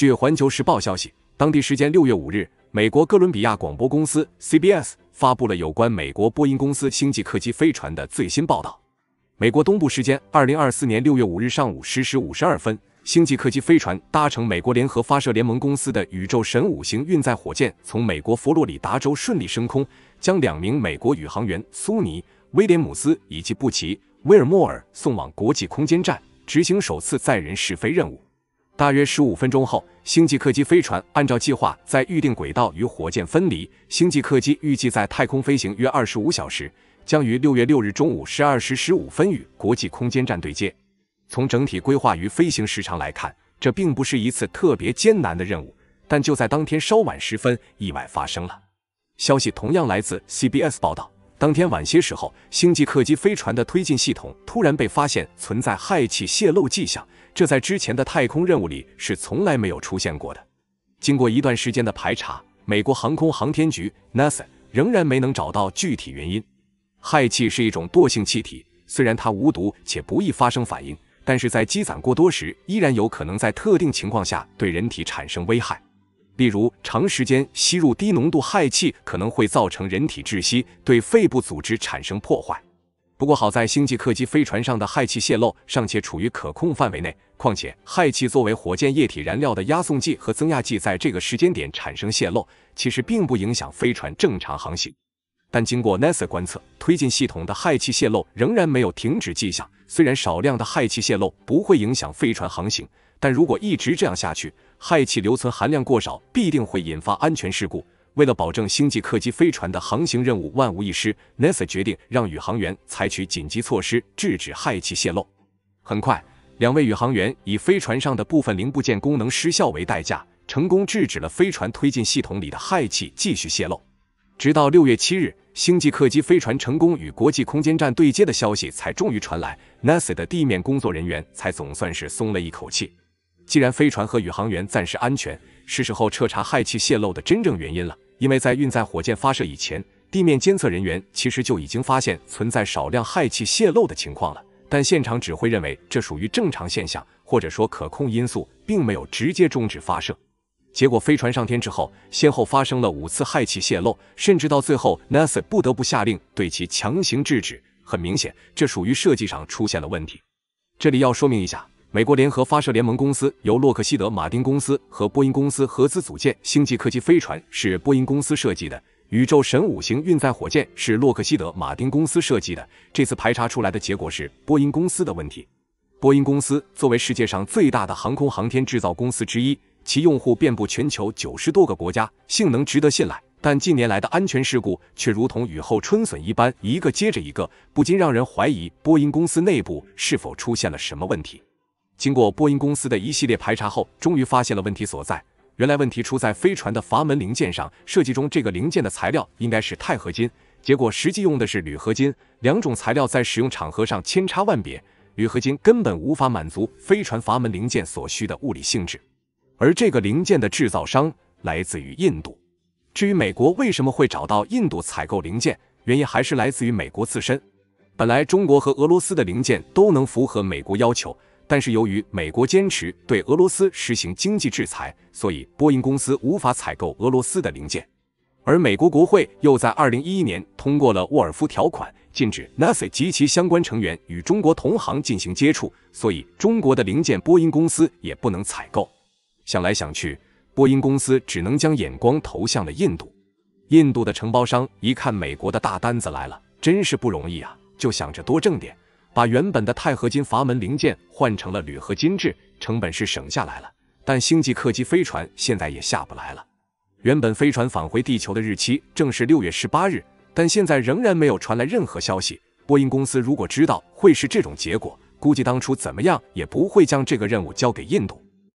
据环球时报消息，当地时间六月五日，美国哥伦比亚广播公司 （CBS） 发布了有关美国波音公司星际客机飞船的最新报道。美国东部时间二零二四年六月五日上午十时五十二分，星际客机飞船搭乘美国联合发射联盟公司的宇宙神五型运载火箭，从美国佛罗里达州顺利升空，将两名美国宇航员苏尼·威廉姆斯以及布奇·威尔莫尔送往国际空间站，执行首次载人试飞任务。大约十五分钟后，星际客机飞船按照计划在预定轨道与火箭分离。星际客机预计在太空飞行约二十五小时，将于六月六日中午十二时十五分与国际空间站对接。从整体规划与飞行时长来看，这并不是一次特别艰难的任务。但就在当天稍晚时分，意外发生了。消息同样来自 CBS 报道。当天晚些时候，星际客机飞船的推进系统突然被发现存在氦气泄漏迹象。这在之前的太空任务里是从来没有出现过的。经过一段时间的排查，美国航空航天局 NASA 仍然没能找到具体原因。氦气是一种惰性气体，虽然它无毒且不易发生反应，但是在积攒过多时，依然有可能在特定情况下对人体产生危害。例如，长时间吸入低浓度氦气可能会造成人体窒息，对肺部组织产生破坏。不过好在星际客机飞船上的氦气泄漏尚且处于可控范围内，况且氦气作为火箭液体燃料的压送剂和增压剂，在这个时间点产生泄漏，其实并不影响飞船正常航行。但经过 NASA 观测，推进系统的氦气泄漏仍然没有停止迹象。虽然少量的氦气泄漏不会影响飞船航行，但如果一直这样下去，氦气留存含量过少，必定会引发安全事故。为了保证星际客机飞船的航行任务万无一失，NASA 决定让宇航员采取紧急措施制止氦气泄漏。很快，两位宇航员以飞船上的部分零部件功能失效为代价，成功制止了飞船推进系统里的氦气继续泄漏。直到六月七日，星际客机飞船成功与国际空间站对接的消息才终于传来，NASA 的地面工作人员才总算是松了一口气。既然飞船和宇航员暂时安全，是时候彻查氦气泄漏的真正原因了。因为在运载火箭发射以前，地面监测人员其实就已经发现存在少量氦气泄漏的情况了，但现场指挥认为这属于正常现象，或者说可控因素，并没有直接终止发射。结果飞船上天之后，先后发生了五次氦气泄漏，甚至到最后，NASA 不得不下令对其强行制止。很明显，这属于设计上出现了问题。这里要说明一下。美国联合发射联盟公司由洛克希德·马丁公司和波音公司合资组建。星际客机飞船是波音公司设计的，宇宙神五型运载火箭是洛克希德·马丁公司设计的。这次排查出来的结果是波音公司的问题。波音公司作为世界上最大的航空航天制造公司之一，其用户遍布全球九十多个国家，性能值得信赖。但近年来的安全事故却如同雨后春笋一般，一个接着一个，不禁让人怀疑波音公司内部是否出现了什么问题。经过波音公司的一系列排查后，终于发现了问题所在。原来问题出在飞船的阀门零件上，设计中这个零件的材料应该是钛合金，结果实际用的是铝合金。两种材料在使用场合上千差万别，铝合金根本无法满足飞船阀门零件所需的物理性质。而这个零件的制造商来自于印度。至于美国为什么会找到印度采购零件，原因还是来自于美国自身。本来中国和俄罗斯的零件都能符合美国要求。但是由于美国坚持对俄罗斯实行经济制裁，所以波音公司无法采购俄罗斯的零件。而美国国会又在二零一一年通过了沃尔夫条款，禁止 NASA 及其相关成员与中国同行进行接触，所以中国的零件波音公司也不能采购。想来想去，波音公司只能将眼光投向了印度。印度的承包商一看美国的大单子来了，真是不容易啊，就想着多挣点。把原本的钛合金阀门零件换成了铝合金制，成本是省下来了，但星际客机飞船现在也下不来了。原本飞船返回地球的日期正是六月十八日，但现在仍然没有传来任何消息。波音公司如果知道会是这种结果，估计当初怎么样也不会将这个任务交给印度。